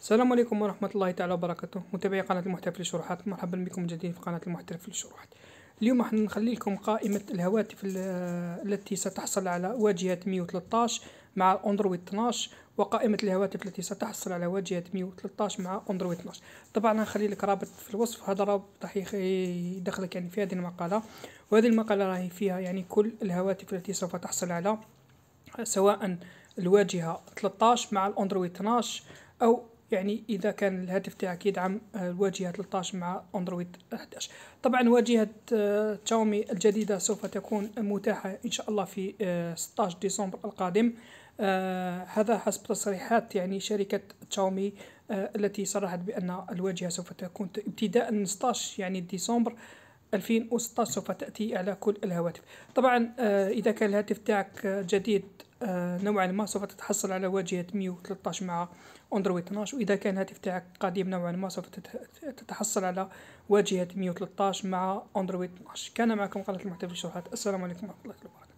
السلام عليكم ورحمة الله تعالى وبركاته متابعي قناة المحترف للشروحات مرحبا بكم جديد في قناة المحترف للشروحات اليوم راح نخلي لكم قائمة الهواتف التي ستحصل على واجهة 113 مع اندرويد 12 وقائمة الهواتف التي ستحصل على واجهة 113 مع اندرويد 12 طبعا نخلي لك رابط في الوصف هذا الرابط راح يدخلك يعني في هذه المقالة وهذه المقالة راهي فيها يعني كل الهواتف التي سوف تحصل على سواء الواجهة 13 مع الاندرويد 12 او يعني اذا كان الهاتف تاعك يدعم الواجهه 13 مع اندرويد 11 طبعا واجهه آه، تشاومي الجديده سوف تكون متاحه ان شاء الله في 16 آه، ديسمبر القادم آه، هذا حسب تصريحات يعني شركه تشاومي التي صرحت بان الواجهه سوف تكون ابتداء من 16 يعني ديسمبر 2016 سوف تأتي على كل الهواتف طبعا إذا كان الهاتف تاعك جديد آه، نوعا ما سوف تتحصل على واجهة ميو 113 مع اندرويد 12 وإذا كان الهاتف تاعك قديم نوعا ما سوف تتحصل على واجهة ميو 113 مع اندرويد 12 كان معكم قناة المحتوى في السلام عليكم ورحمة الله وبركاته